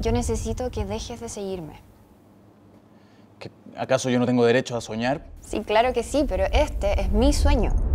Yo necesito que dejes de seguirme. ¿Acaso yo no tengo derecho a soñar? Sí, claro que sí, pero este es mi sueño.